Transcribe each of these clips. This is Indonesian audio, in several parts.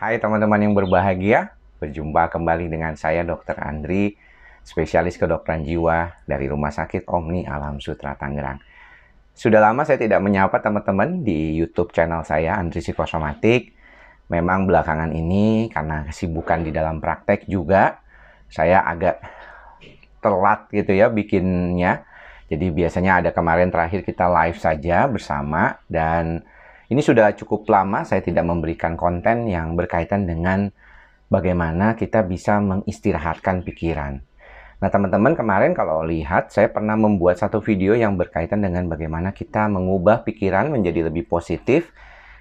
Hai teman-teman yang berbahagia, berjumpa kembali dengan saya Dr. Andri, spesialis kedokteran jiwa dari Rumah Sakit Omni Alam Sutra Tangerang. Sudah lama saya tidak menyapa teman-teman di YouTube channel saya Andri Psikosomatik. Memang belakangan ini karena kesibukan di dalam praktek juga saya agak telat gitu ya bikinnya. Jadi biasanya ada kemarin terakhir kita live saja bersama dan ini sudah cukup lama saya tidak memberikan konten yang berkaitan dengan bagaimana kita bisa mengistirahatkan pikiran. Nah, teman-teman, kemarin kalau lihat, saya pernah membuat satu video yang berkaitan dengan bagaimana kita mengubah pikiran menjadi lebih positif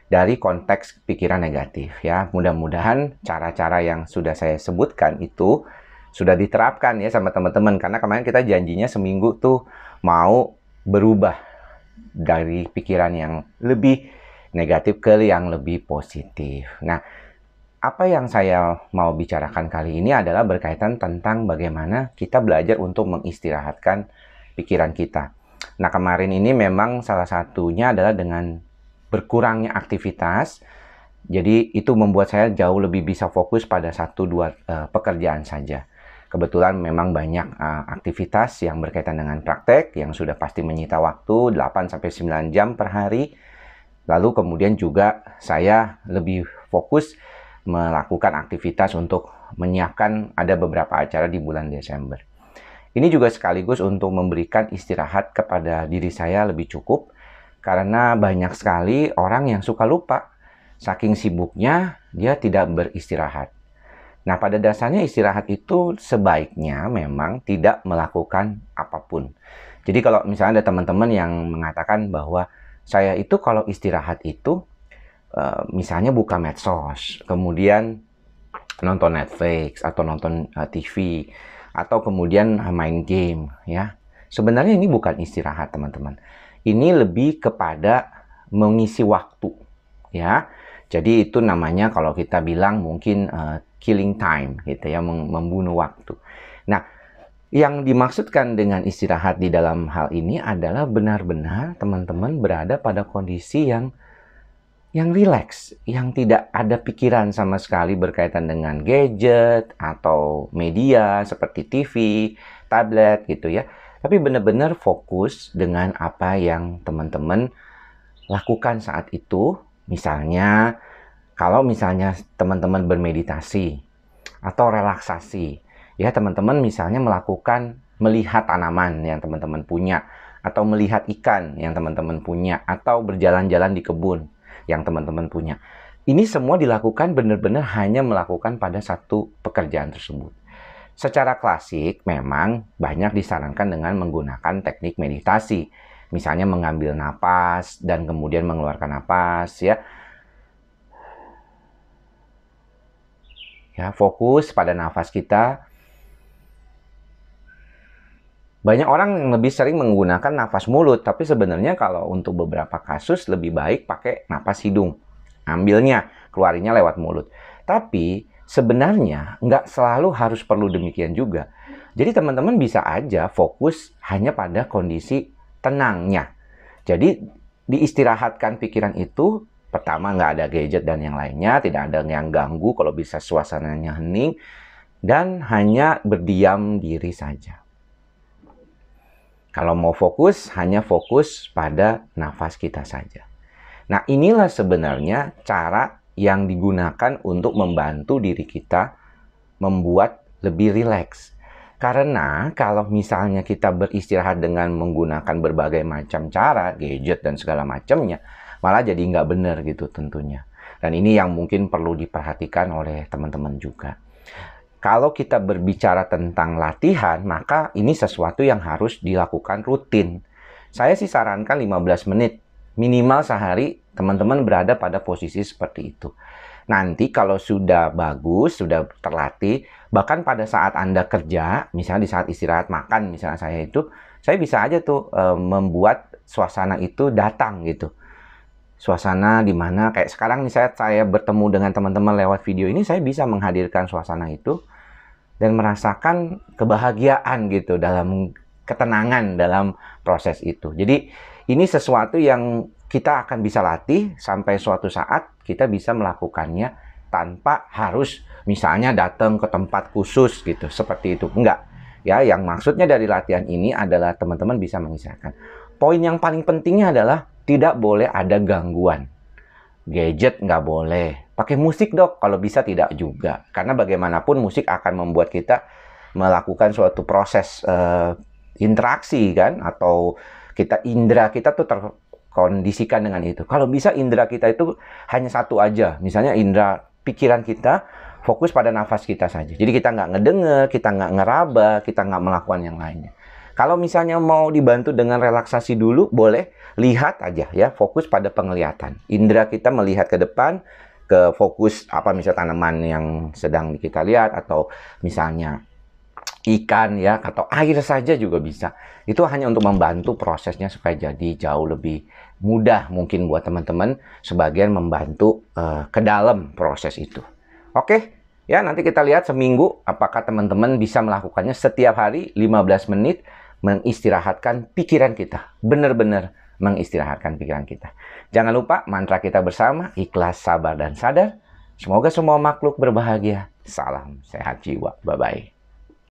dari konteks pikiran negatif. Ya, mudah-mudahan cara-cara yang sudah saya sebutkan itu sudah diterapkan ya sama teman-teman, karena kemarin kita janjinya seminggu tuh mau berubah dari pikiran yang lebih negatif ke yang lebih positif. Nah, apa yang saya mau bicarakan kali ini adalah berkaitan tentang bagaimana kita belajar untuk mengistirahatkan pikiran kita. Nah, kemarin ini memang salah satunya adalah dengan berkurangnya aktivitas. Jadi itu membuat saya jauh lebih bisa fokus pada satu dua uh, pekerjaan saja. Kebetulan memang banyak uh, aktivitas yang berkaitan dengan praktek yang sudah pasti menyita waktu 8 sampai 9 jam per hari Lalu kemudian juga saya lebih fokus melakukan aktivitas untuk menyiapkan ada beberapa acara di bulan Desember. Ini juga sekaligus untuk memberikan istirahat kepada diri saya lebih cukup karena banyak sekali orang yang suka lupa. Saking sibuknya dia tidak beristirahat. Nah, pada dasarnya istirahat itu sebaiknya memang tidak melakukan apapun. Jadi kalau misalnya ada teman-teman yang mengatakan bahwa saya itu kalau istirahat itu uh, misalnya buka medsos, kemudian nonton Netflix atau nonton uh, eh, TV atau kemudian eh, main game ya. Sebenarnya ini bukan istirahat, teman-teman. Ini lebih kepada mengisi waktu ya. Jadi itu namanya kalau kita bilang mungkin uh, killing time gitu ya, membunuh waktu. Nah, yang dimaksudkan dengan istirahat di dalam hal ini adalah benar-benar teman-teman berada pada kondisi yang yang rileks, yang tidak ada pikiran sama sekali berkaitan dengan gadget atau media seperti TV, tablet gitu ya. Tapi benar-benar fokus dengan apa yang teman-teman lakukan saat itu. Misalnya, kalau misalnya teman-teman bermeditasi atau relaksasi, ya teman-teman misalnya melakukan melihat tanaman yang teman-teman punya atau melihat ikan yang teman-teman punya atau berjalan-jalan di kebun yang teman-teman punya. Ini semua dilakukan benar-benar hanya melakukan pada satu pekerjaan tersebut. Secara klasik memang banyak disarankan dengan menggunakan teknik meditasi. Misalnya mengambil napas dan kemudian mengeluarkan napas ya. Ya, fokus pada nafas kita banyak orang yang lebih sering menggunakan nafas mulut, tapi sebenarnya kalau untuk beberapa kasus lebih baik pakai nafas hidung. Ambilnya, keluarinya lewat mulut. Tapi sebenarnya nggak selalu harus perlu demikian juga. Jadi teman-teman bisa aja fokus hanya pada kondisi tenangnya. Jadi diistirahatkan pikiran itu, pertama nggak ada gadget dan yang lainnya, tidak ada yang ganggu kalau bisa suasananya hening, dan hanya berdiam diri saja. Kalau mau fokus, hanya fokus pada nafas kita saja. Nah, inilah sebenarnya cara yang digunakan untuk membantu diri kita membuat lebih rileks. Karena kalau misalnya kita beristirahat dengan menggunakan berbagai macam cara, gadget dan segala macamnya, malah jadi nggak benar gitu tentunya. Dan ini yang mungkin perlu diperhatikan oleh teman-teman juga kalau kita berbicara tentang latihan, maka ini sesuatu yang harus dilakukan rutin. Saya sih sarankan 15 menit minimal sehari teman-teman berada pada posisi seperti itu. Nanti kalau sudah bagus, sudah terlatih, bahkan pada saat Anda kerja, misalnya di saat istirahat makan misalnya saya itu, saya bisa aja tuh e, membuat suasana itu datang gitu suasana di mana kayak sekarang nih saya saya bertemu dengan teman-teman lewat video ini saya bisa menghadirkan suasana itu dan merasakan kebahagiaan gitu dalam ketenangan dalam proses itu. Jadi ini sesuatu yang kita akan bisa latih sampai suatu saat kita bisa melakukannya tanpa harus misalnya datang ke tempat khusus gitu seperti itu. Enggak. Ya, yang maksudnya dari latihan ini adalah teman-teman bisa mengisahkan. Poin yang paling pentingnya adalah tidak boleh ada gangguan. Gadget nggak boleh. Pakai musik dok, kalau bisa tidak juga. Karena bagaimanapun musik akan membuat kita melakukan suatu proses uh, interaksi kan, atau kita indera kita tuh terkondisikan dengan itu. Kalau bisa indera kita itu hanya satu aja. Misalnya indera pikiran kita fokus pada nafas kita saja. Jadi kita nggak ngedenger, kita nggak ngeraba, kita nggak melakukan yang lainnya. Kalau misalnya mau dibantu dengan relaksasi dulu, boleh lihat aja ya, fokus pada penglihatan. Indra kita melihat ke depan, ke fokus apa misalnya tanaman yang sedang kita lihat atau misalnya ikan ya atau air saja juga bisa. Itu hanya untuk membantu prosesnya supaya jadi jauh lebih mudah mungkin buat teman-teman sebagian membantu uh, ke dalam proses itu. Oke, ya nanti kita lihat seminggu apakah teman-teman bisa melakukannya setiap hari 15 menit mengistirahatkan pikiran kita. Benar-benar mengistirahatkan pikiran kita. Jangan lupa mantra kita bersama, ikhlas, sabar, dan sadar. Semoga semua makhluk berbahagia. Salam sehat jiwa. Bye-bye.